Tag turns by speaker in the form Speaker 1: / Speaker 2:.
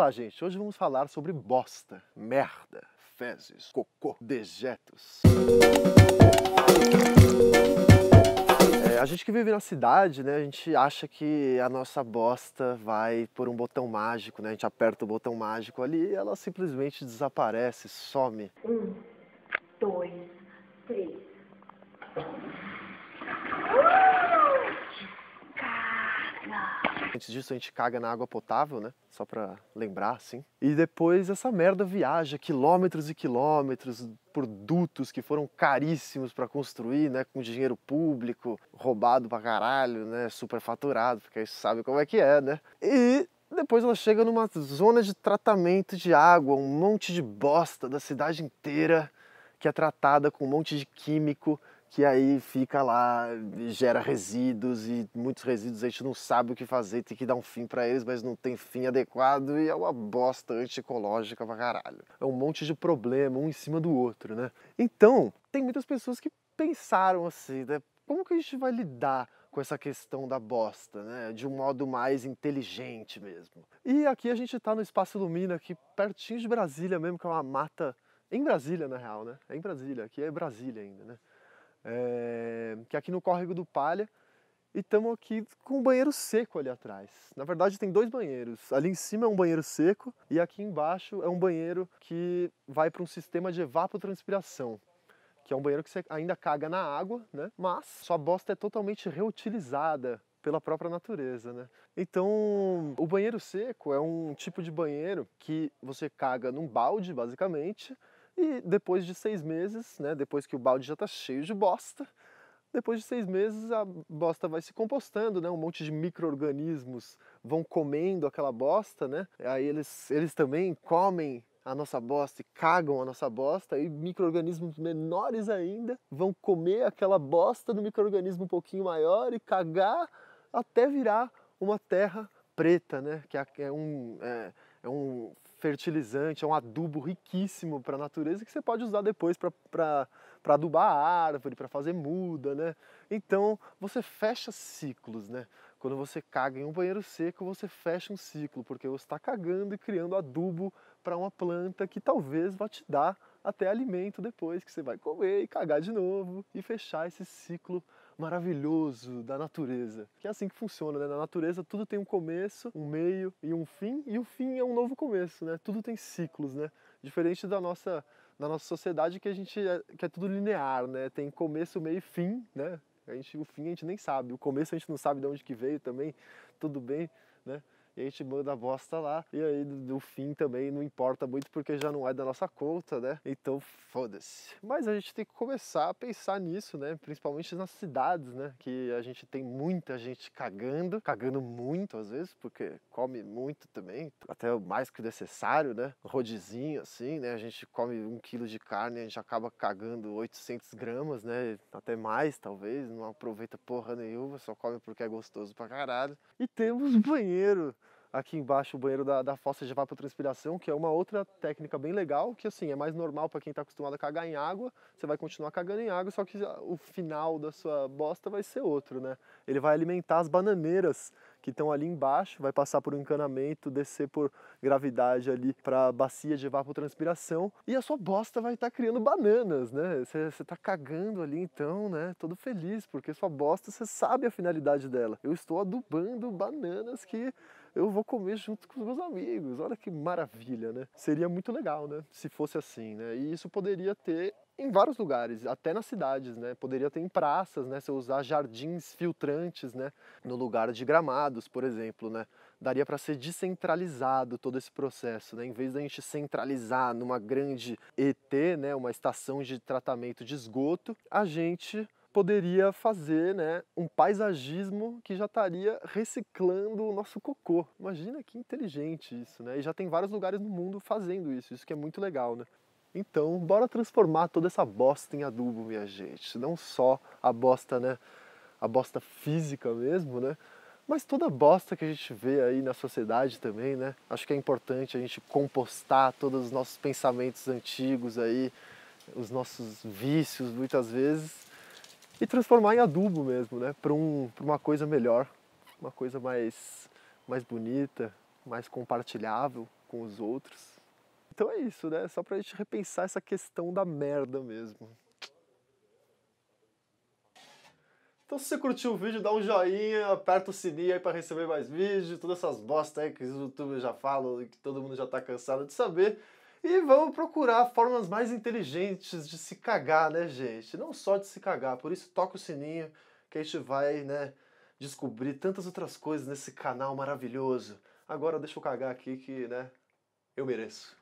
Speaker 1: Olá, gente. Hoje vamos falar sobre bosta, merda, fezes, cocô, dejetos. É, a gente que vive na cidade, né, a gente acha que a nossa bosta vai por um botão mágico, né? A gente aperta o botão mágico ali e ela simplesmente desaparece, some. Um, dois, três. Antes disso a gente caga na água potável, né? Só pra lembrar, assim. E depois essa merda viaja quilômetros e quilômetros por dutos que foram caríssimos para construir, né? Com dinheiro público, roubado pra caralho, né? Superfaturado, porque aí sabe como é que é, né? E depois ela chega numa zona de tratamento de água, um monte de bosta da cidade inteira que é tratada com um monte de químico que aí fica lá, gera resíduos e muitos resíduos a gente não sabe o que fazer, tem que dar um fim para eles, mas não tem fim adequado e é uma bosta antiecológica pra caralho. É um monte de problema, um em cima do outro, né? Então, tem muitas pessoas que pensaram assim, né? Como que a gente vai lidar com essa questão da bosta, né? De um modo mais inteligente mesmo. E aqui a gente está no Espaço Lumina, aqui pertinho de Brasília mesmo, que é uma mata em Brasília, na real, né? É em Brasília, aqui é Brasília ainda, né? é, que é aqui no Córrego do Palha. E estamos aqui com um banheiro seco ali atrás. Na verdade, tem dois banheiros. Ali em cima é um banheiro seco e aqui embaixo é um banheiro que vai para um sistema de evapotranspiração, que é um banheiro que você ainda caga na água, né? Mas sua bosta é totalmente reutilizada pela própria natureza, né? Então, o banheiro seco é um tipo de banheiro que você caga num balde, basicamente, e depois de seis meses, né, depois que o balde já está cheio de bosta, depois de seis meses a bosta vai se compostando, né? Um monte de micro-organismos vão comendo aquela bosta, né? Aí eles, eles também comem a nossa bosta e cagam a nossa bosta, e micro-organismos menores ainda vão comer aquela bosta do micro-organismo um pouquinho maior e cagar até virar uma terra preta, né? Que é, é um, é, é um fertilizante, é um adubo riquíssimo para a natureza que você pode usar depois para adubar a árvore, para fazer muda, né? Então você fecha ciclos, né? Quando você caga em um banheiro seco, você fecha um ciclo, porque você está cagando e criando adubo para uma planta que talvez vá te dar até alimento depois que você vai comer e cagar de novo e fechar esse ciclo maravilhoso da natureza. Que é assim que funciona, né? Na natureza tudo tem um começo, um meio e um fim, e o fim é um novo começo, né? Tudo tem ciclos, né? Diferente da nossa, da nossa sociedade que a gente é, que é tudo linear, né? Tem começo, meio e fim, né? A gente, o fim a gente nem sabe, o começo a gente não sabe de onde que veio também, tudo bem, né? e a gente manda a bosta lá. E aí no fim também não importa muito porque já não é da nossa conta, né? Então foda-se. Mas a gente tem que começar a pensar nisso, né? Principalmente nas cidades, né? Que a gente tem muita gente cagando, cagando muito às vezes, porque come muito também, até mais que o necessário, né? Rodizinho assim, né? A gente come um quilo de carne, a gente acaba cagando 800 gramas, né? Até mais talvez, não aproveita porra nenhuma, só come porque é gostoso pra caralho. E temos banheiro aqui embaixo o banheiro da, da fossa de evapotranspiração, que é uma outra técnica bem legal, que assim, é mais normal para quem está acostumado a cagar em água, você vai continuar cagando em água, só que o final da sua bosta vai ser outro, né? Ele vai alimentar as bananeiras que estão ali embaixo, vai passar por um encanamento, descer por gravidade ali para a bacia de evapotranspiração e a sua bosta vai estar tá criando bananas, né? Você está cagando ali então, né? Todo feliz, porque sua bosta, você sabe a finalidade dela. Eu estou adubando bananas que eu vou comer junto com os meus amigos. Olha que maravilha, né? Seria muito legal, né? Se fosse assim, né? E isso poderia ter em vários lugares, até nas cidades, né? Poderia ter em praças, né? Se eu usar jardins filtrantes, né? No lugar de gramados, por exemplo, né? Daria para ser descentralizado todo esse processo, né? Em vez da gente centralizar numa grande ET, né? Uma estação de tratamento de esgoto, a gente poderia fazer né, um paisagismo que já estaria reciclando o nosso cocô. Imagina que inteligente isso, né? E já tem vários lugares no mundo fazendo isso, isso que é muito legal, né? Então, bora transformar toda essa bosta em adubo, minha gente. Não só a bosta, né? A bosta física mesmo, né? Mas toda a bosta que a gente vê aí na sociedade também, né? Acho que é importante a gente compostar todos os nossos pensamentos antigos aí, os nossos vícios, muitas vezes, e transformar em adubo mesmo, né? Para um, uma coisa melhor, uma coisa mais, mais bonita, mais compartilhável com os outros. Então é isso, né? Só a gente repensar essa questão da merda mesmo. Então se você curtiu o vídeo, dá um joinha, aperta o sininho aí para receber mais vídeos, todas essas bosta aí que os youtubers já falam que todo mundo já está cansado de saber. E vamos procurar formas mais inteligentes de se cagar, né, gente? Não só de se cagar, por isso toca o sininho que a gente vai, né, descobrir tantas outras coisas nesse canal maravilhoso. Agora deixa eu cagar aqui que, né, eu mereço.